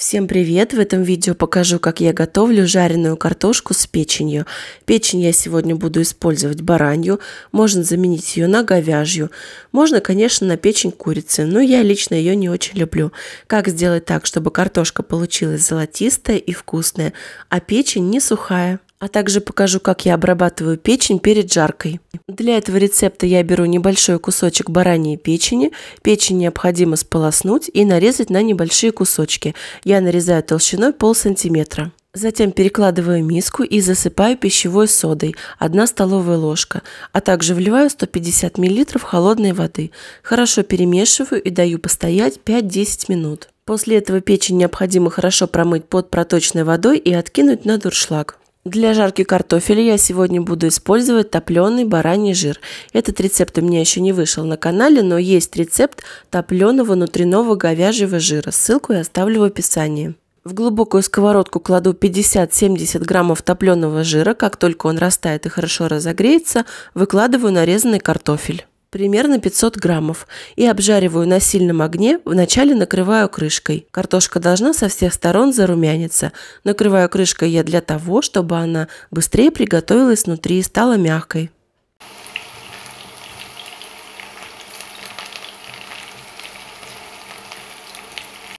Всем привет! В этом видео покажу, как я готовлю жареную картошку с печенью. Печень я сегодня буду использовать баранью, можно заменить ее на говяжью. Можно, конечно, на печень курицы, но я лично ее не очень люблю. Как сделать так, чтобы картошка получилась золотистая и вкусная, а печень не сухая? а также покажу, как я обрабатываю печень перед жаркой. Для этого рецепта я беру небольшой кусочек бараньей печени. Печень необходимо сполоснуть и нарезать на небольшие кусочки. Я нарезаю толщиной пол сантиметра. Затем перекладываю миску и засыпаю пищевой содой 1 столовая ложка, а также вливаю 150 мл холодной воды. Хорошо перемешиваю и даю постоять 5-10 минут. После этого печень необходимо хорошо промыть под проточной водой и откинуть на дуршлаг. Для жарки картофеля я сегодня буду использовать топленый бараний жир. Этот рецепт у меня еще не вышел на канале, но есть рецепт топленого внутреннего говяжьего жира. Ссылку я оставлю в описании. В глубокую сковородку кладу 50-70 граммов топленого жира. Как только он растает и хорошо разогреется, выкладываю нарезанный картофель примерно 500 граммов, и обжариваю на сильном огне, вначале накрываю крышкой. Картошка должна со всех сторон зарумяниться. Накрываю крышкой я для того, чтобы она быстрее приготовилась внутри и стала мягкой.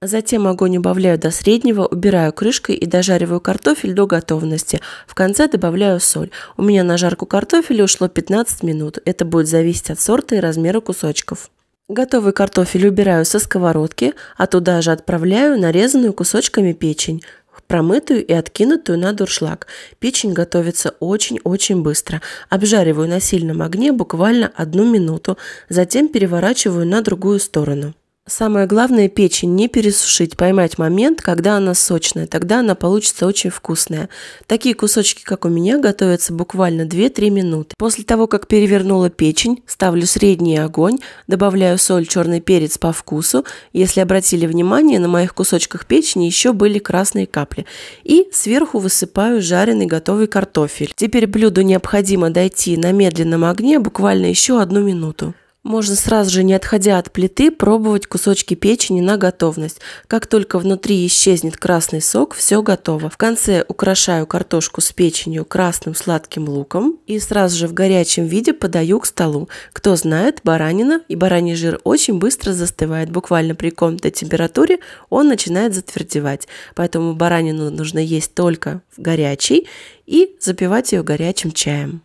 Затем огонь убавляю до среднего, убираю крышкой и дожариваю картофель до готовности. В конце добавляю соль. У меня на жарку картофеля ушло 15 минут. Это будет зависеть от сорта и размера кусочков. Готовый картофель убираю со сковородки, а туда же отправляю нарезанную кусочками печень промытую и откинутую на дуршлаг. Печень готовится очень-очень быстро. Обжариваю на сильном огне буквально одну минуту, затем переворачиваю на другую сторону. Самое главное печень не пересушить, поймать момент, когда она сочная, тогда она получится очень вкусная. Такие кусочки, как у меня, готовятся буквально 2-3 минуты. После того, как перевернула печень, ставлю средний огонь, добавляю соль, черный перец по вкусу. Если обратили внимание, на моих кусочках печени еще были красные капли. И сверху высыпаю жареный готовый картофель. Теперь блюду необходимо дойти на медленном огне буквально еще одну минуту. Можно сразу же, не отходя от плиты, пробовать кусочки печени на готовность. Как только внутри исчезнет красный сок, все готово. В конце украшаю картошку с печенью красным сладким луком и сразу же в горячем виде подаю к столу. Кто знает, баранина и бараний жир очень быстро застывает. Буквально при комнатной температуре он начинает затвердевать. Поэтому баранину нужно есть только в горячий и запивать ее горячим чаем.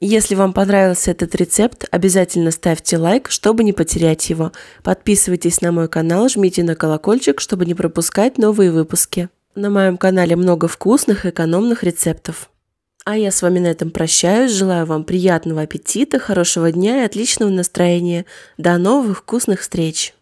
Если вам понравился этот рецепт, обязательно ставьте лайк, чтобы не потерять его. Подписывайтесь на мой канал, жмите на колокольчик, чтобы не пропускать новые выпуски. На моем канале много вкусных экономных рецептов. А я с вами на этом прощаюсь, желаю вам приятного аппетита, хорошего дня и отличного настроения. До новых вкусных встреч!